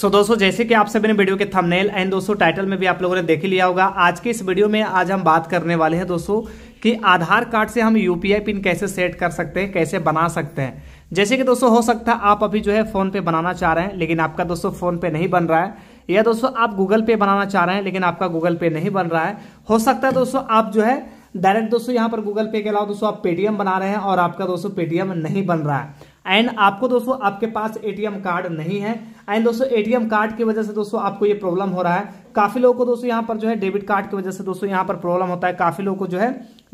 सो so, दोस्तों जैसे कि आप सभी ने वीडियो के थंबनेल एंड दोस्तों टाइटल में भी आप लोगों ने देख लिया होगा आज के इस वीडियो में आज हम बात करने वाले हैं दोस्तों कि आधार कार्ड से हम यूपीआई पिन कैसे सेट कर सकते हैं कैसे बना सकते हैं जैसे कि दोस्तों हो सकता है आप अभी जो है फोन पे बनाना चाह रहे हैं लेकिन आपका दोस्तों फोन पे नहीं बन रहा है या दोस्तों आप गूगल पे बनाना चाह रहे हैं लेकिन आपका गूगल पे नहीं बन रहा है हो सकता है दोस्तों आप जो है डायरेक्ट दोस्तों यहाँ पर गूगल पे के अलावा दोस्तों आप पेटीएम बना रहे हैं और आपका दोस्तों पेटीएम नहीं बन रहा है एंड आपको दोस्तों आपके पास एटीएम कार्ड नहीं है एंड दोस्तों एटीएम कार्ड की वजह से दोस्तों आपको ये प्रॉब्लम हो रहा है काफी लोगों को दोस्तों यहाँ पर जो है डेबिट कार्ड की वजह से दोस्तों यहाँ पर प्रॉब्लम होता है काफी लोगों को जो है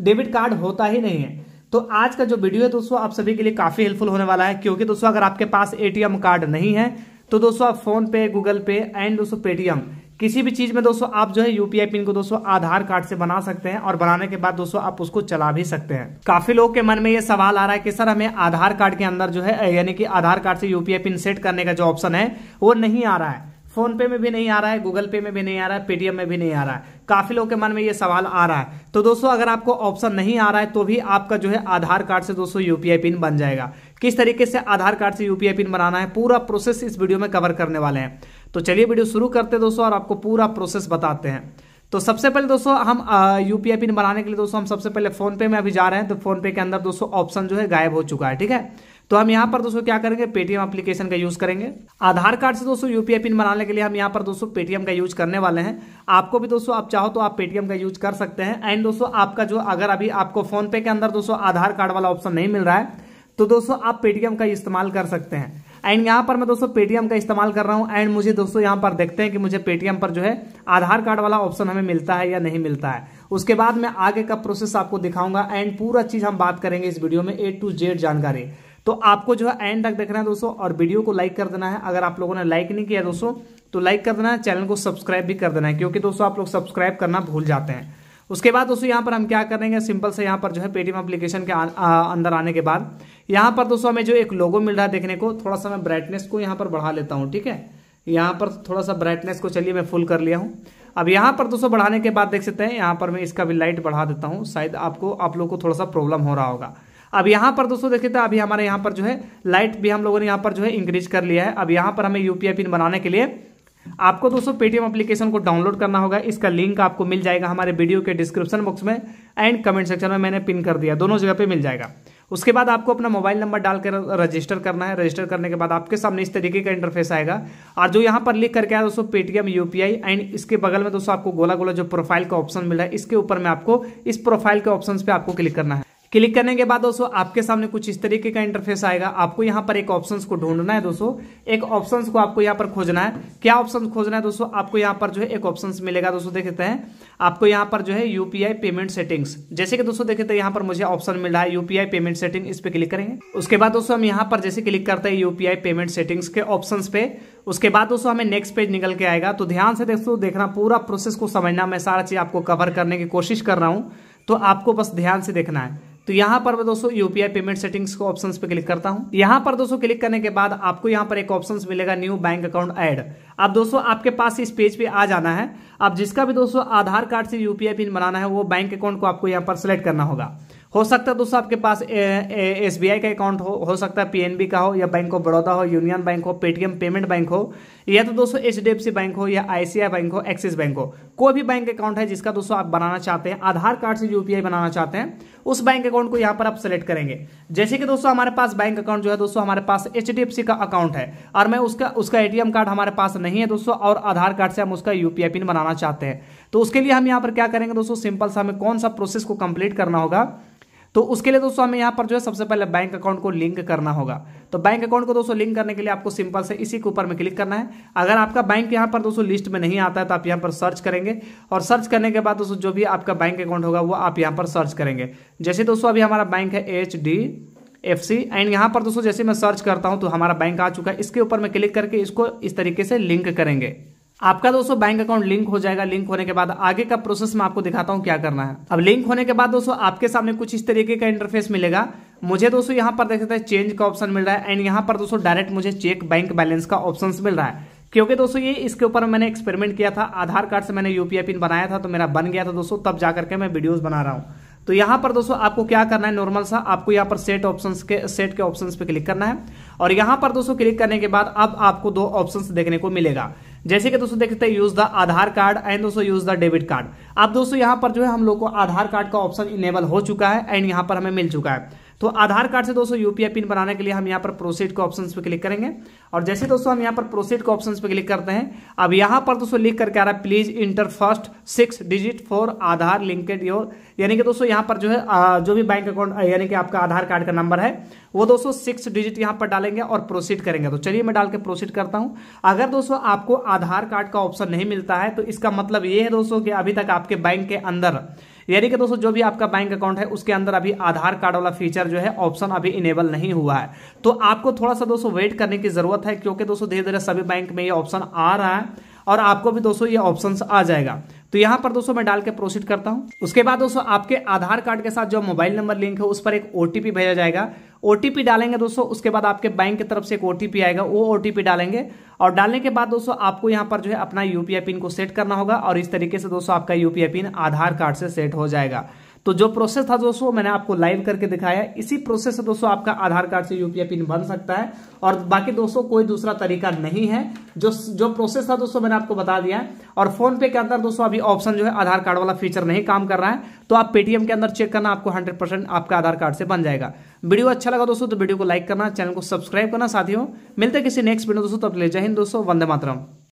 डेबिट कार्ड होता ही नहीं है तो आज का जो वीडियो है दोस्तों आप सभी के लिए काफी हेल्पफुल होने वाला है क्योंकि दोस्तों अगर आपके पास एटीएम कार्ड नहीं है तो दोस्तों आप फोन पे गूगल पे एंड दोस्तों पेटीएम किसी भी चीज़ में दोस्तों आप जो है यूपीआई पिन को दोस्तों आधार कार्ड से बना सकते हैं और बनाने के बाद दोस्तों आप उसको चला भी सकते हैं काफी लोग के मन में ये सवाल आ रहा है कि सर हमें आधार कार्ड के अंदर जो है यानी कि आधार कार्ड से यूपीआई पिन सेट करने का जो ऑप्शन है वो नहीं आ रहा है फोन पे में भी नहीं आ रहा है गूगल पे में भी नहीं आ रहा है पेटीएम में भी नहीं आ रहा है काफी लोगों के मन में ये सवाल आ रहा है तो दोस्तों अगर आपको ऑप्शन नहीं आ रहा है तो भी आपका जो है आधार कार्ड से दोस्तों यूपीआई पिन बन जाएगा किस तरीके से आधार कार्ड से यूपीआई पिन बनाना है पूरा प्रोसेस इस वीडियो में कवर करने वाले हैं तो चलिए वीडियो शुरू करते हैं दोस्तों और आपको पूरा प्रोसेस बताते हैं तो सबसे पहले दोस्तों हम यूपीआई पिन बनाने के लिए दोस्तों हम सबसे पहले फोन पे में अभी जा रहे हैं तो फोन पे के अंदर दोस्तों ऑप्शन जो है गायब हो चुका है ठीक है तो हम यहाँ पर दोस्तों क्या करेंगे पेटीएम एप्लीकेशन का यूज करेंगे आधार कार्ड से दोस्तों यूपीआई पिन बनाने के लिए हम यहाँ पर दोस्तों पेटीएम का यूज करने वाले हैं आपको भी दोस्तों आप चाहो तो आप पेटीएम का यूज कर सकते हैं एंड दोस्तों आपका जो अगर अभी आपको फोन पे के अंदर दोस्तों आधार कार्ड वाला ऑप्शन नहीं मिल रहा है तो दोस्तों आप पेटीएम का इस्तेमाल कर सकते हैं एंड यहाँ पर मैं दोस्तों पेटीएम का इस्तेमाल कर रहा हूँ एंड मुझे दोस्तों यहाँ पर देखते हैं कि मुझे पेटीएम पर जो है आधार कार्ड वाला ऑप्शन हमें मिलता है या नहीं मिलता है उसके बाद मैं आगे का प्रोसेस आपको दिखाऊंगा एंड पूरा चीज हम बात करेंगे इस वीडियो में ए टू जेड जानकारी तो आपको जो है एंड तक देखना है दोस्तों और वीडियो को लाइक कर देना है अगर आप लोगों ने लाइक नहीं किया दोस्तों तो लाइक कर देना है चैनल को सब्सक्राइब भी कर देना है क्योंकि दोस्तों आप लोग सब्सक्राइब करना भूल जाते हैं उसके बाद दोस्तों यहाँ पर हम क्या करेंगे सिंपल से यहाँ पर जो है पेटीएम अप्लीकेशन के अंदर आने के बाद यहाँ पर दोस्तों हमें जो एक लोगो मिल रहा है देखने को थोड़ा सा मैं ब्राइटनेस को यहाँ पर बढ़ा लेता हूँ ठीक है यहाँ पर थोड़ा सा ब्राइटनेस को चलिए मैं फुल कर लिया हूँ अब यहाँ पर दोस्तों बढ़ाने के बाद देख सकते हैं यहाँ पर मैं इसका भी लाइट बढ़ा देता हूँ शायद आपको आप लोग को थोड़ा सा प्रॉब्लम हो रहा होगा अब यहाँ पर दोस्तों देखिए तो अभी हमारे यहाँ पर जो है लाइट भी हम लोगों ने यहाँ पर जो है इंक्रीज कर लिया है अब यहाँ पर हमें यूपीआई पिन बनाने के लिए आपको दोस्तों पेटीएम एप्लीकेशन को डाउनलोड करना होगा इसका लिंक आपको मिल जाएगा हमारे वीडियो के डिस्क्रिप्शन बॉक्स में एंड कमेंट सेक्शन में मैंने पिन कर दिया दोनों जगह पे मिल जाएगा उसके बाद आपको अपना मोबाइल नंबर डालकर रजिस्टर करना है रजिस्टर करने के बाद आपके सामने इस तरीके का इंटरफेस आएगा और जो यहाँ पर लिख करके आया दोस्तों पेटीएम यूपीआई एंड इसके बगल में दोस्तों आपको गोला गोला जो प्रोफाइल का ऑप्शन मिला है इसके ऊपर में आपको इस प्रोफाइल के ऑप्शन पे आपको क्लिक करना है क्लिक करने के बाद दोस्तों आपके सामने कुछ इस तरीके का इंटरफेस आएगा आपको यहाँ पर एक ऑप्शंस को ढूंढना है दोस्तों एक ऑप्शंस को आपको यहाँ पर खोजना है क्या ऑप्शन खोजना है दोस्तों आपको यहाँ पर जो है एक ऑप्शंस मिलेगा दोस्तों देखते हैं आपको यहाँ पर जो है यूपीआई पेमेंट सेटिंग्स जैसे कि दोस्तों देखते हैं यहाँ पर मुझे ऑप्शन मिल रहा है यूपीआई पेमेंट सेटिंग इस पर क्लिक करेंगे उसके बाद दोस्तों हम यहाँ पर जैसे क्लिक करते हैं यूपीआई पेमेंट सेटिंग्स के ऑप्शन पे उसके बाद दोस्तों हमें नेक्स्ट पेज निकल के आएगा तो ध्यान से दोस्तों देखना पूरा प्रोसेस को समझना मैं सारा चीज आपको कवर करने की कोशिश कर रहा हूँ तो आपको बस ध्यान से देखना है तो यहां पर मैं दोस्तों यूपीआई पेमेंट सेटिंग्स को ऑप्शन पे क्लिक करता हूं यहां पर दोस्तों क्लिक करने के बाद आपको यहां पर एक ऑप्शन मिलेगा न्यू बैंक अकाउंट ऐड अब दोस्तों आपके पास इस पेज पे आ जाना है अब जिसका भी दोस्तों आधार कार्ड से यूपीआई पिन बनाना है वो बैंक अकाउंट को आपको यहां पर सिलेक्ट करना होगा हो सकता है दोस्तों आपके पास एस बी आई का अकाउंट हो हो सकता है पीएनबी का हो या बैंक ऑफ बड़ौदा हो यूनियन बैंक हो पेटीएम पेमेंट बैंक हो या तो दोस्तों H D F C bank हो या आईसीआई बैंक हो एक्सिस बैंक हो कोई भी बैंक अकाउंट है जिसका दोस्तों आप बनाना चाहते हैं आधार कार्ड से यूपीआई बनाना चाहते हैं उस बैंक अकाउंट को यहाँ पर आप सेलेक्ट करेंगे जैसे कि दोस्तों हमारे पास बैंक अकाउंट जो है दोस्तों हमारे पास एच का अकाउंट है और मैं उसका उसका एटीएम कार्ड हमारे पास नहीं है दोस्तों और आधार कार्ड से हम उसका यूपीआई पिन बनाना चाहते हैं तो उसके लिए हम यहां पर क्या करेंगे दोस्तों सिंपल सा हमें कौन सा प्रोसेस को कंप्लीट करना होगा तो उसके लिए दोस्तों हमें यहाँ पर जो है सबसे पहले बैंक अकाउंट को लिंक करना होगा तो बैंक अकाउंट को दोस्तों लिंक करने के लिए आपको सिंपल से इसी के ऊपर में क्लिक करना है अगर आपका बैंक यहाँ पर दोस्तों लिस्ट में नहीं आता है तो आप यहाँ पर सर्च करेंगे और सर्च करने के बाद दोस्तों जो भी आपका बैंक अकाउंट होगा वो आप यहाँ पर सर्च करेंगे जैसे दोस्तों अभी हमारा बैंक है H D F C and यहां पर दोस्तों जैसे मैं सर्च करता हूं तो हमारा बैंक आ चुका है इसके ऊपर मैं क्लिक करके इसको इस तरीके से लिंक करेंगे आपका दोस्तों बैंक अकाउंट लिंक हो जाएगा लिंक होने के बाद आगे का प्रोसेस मैं आपको दिखाता हूं क्या करना है अब लिंक होने के बाद दोस्तों आपके सामने कुछ इस तरीके का इंटरफेस मिलेगा मुझे दोस्तों यहाँ पर देख सकते हैं चेंज का ऑप्शन मिल रहा है एंड यहां पर दोस्तों डायरेक्ट मुझे चेक बैंक बैलेंस का ऑप्शन मिल रहा है क्योंकि दोस्तों ये इसके ऊपर मैंने एक्सपेरिमेंट किया था आधार कार्ड से मैंने यूपीआई पिन बनाया था तो मेरा बन गया था दोस्तों तब जाकर के मैं वीडियो बना रहा हूँ तो यहाँ पर दोस्तों आपको क्या करना है नॉर्मल सा आपको यहां पर सेट ऑप्शंस के सेट के ऑप्शंस पे क्लिक करना है और यहाँ पर दोस्तों क्लिक करने के बाद अब आपको दो ऑप्शंस देखने को मिलेगा जैसे कि दोस्तों देख सकते हैं use the Aadhaar card and दोस्तों यूज द डेबिट कार्ड अब दोस्तों यहां पर जो है हम लोग को आधार कार्ड का ऑप्शन इनेबल हो चुका है एंड यहां पर हमें मिल चुका है तो आधार कार्ड से दोस्तों यूपीआई पिन बनाने के लिए हम यहाँ पर प्रोसीड के ऑप्शन पर क्लिक करेंगे और जैसे दोस्तों हम यहाँ पर प्रोसीड के ऑप्शन पे क्लिक करते हैं अब यहाँ पर दोस्तों लिख करके आ रहा है please enter first six digit for Aadhaar linked your यानी कि दोस्तों यहाँ पर जो है जो भी बैंक अकाउंट यानी कि आपका आधार कार्ड का नंबर है वो दोस्तों सिक्स डिजिट यहाँ पर डालेंगे और प्रोसीड करेंगे तो चलिए मैं डाल के प्रोसीड करता हूँ अगर दोस्तों आपको आधार कार्ड का ऑप्शन नहीं मिलता है तो इसका मतलब ये है दोस्तों कि अभी तक आपके बैंक के अंदर यानी कि दोस्तों जो भी आपका बैंक अकाउंट है उसके अंदर अभी आधार कार्ड वाला फीचर जो है ऑप्शन अभी इनेबल नहीं हुआ है तो आपको थोड़ा सा दोस्तों वेट करने की जरूरत है क्योंकि दोस्तों धीरे धीरे सभी बैंक में ये ऑप्शन आ रहा है और आपको भी दोस्तों ये ऑप्शन आ जाएगा तो यहाँ पर दोस्तों मैं डाल के प्रोसीड करता हूँ उसके बाद दोस्तों आपके आधार कार्ड के साथ जो मोबाइल नंबर लिंक है उस पर एक ओटीपी भेजा जाएगा ओटीपी डालेंगे दोस्तों उसके बाद आपके बैंक की तरफ से एक ओटीपी आएगा वो ओटीपी डालेंगे और डालने के बाद दोस्तों आपको यहाँ पर जो है अपना यूपीआई पिन को सेट करना होगा और इस तरीके से दोस्तों आपका यूपीआई पिन आधार कार्ड से सेट हो जाएगा तो जो प्रोसेस था दोस्तों मैंने आपको लाइव करके दिखाया इसी प्रोसेस से दोस्तों आपका आधार कार्ड से यूपीआई पिन बन सकता है और बाकी दोस्तों कोई दूसरा तरीका नहीं है जो जो प्रोसेस था दोस्तों मैंने आपको बता दिया है और फोन पे के अंदर दोस्तों अभी ऑप्शन जो है आधार कार्ड वाला फीचर नहीं काम कर रहा है तो आप पेटीएम के अंदर चेक करना आपको हंड्रेड आपका आधार कार्ड से बन जाएगा वीडियो अच्छा लगा दोस्तों तो वीडियो को लाइक करना चैनल को सब्सक्राइब करना साथियों मिलते किसी नेक्स्ट वीडियो दोस्तों तब ले जय हिंद दोस्तों वंदे मातरम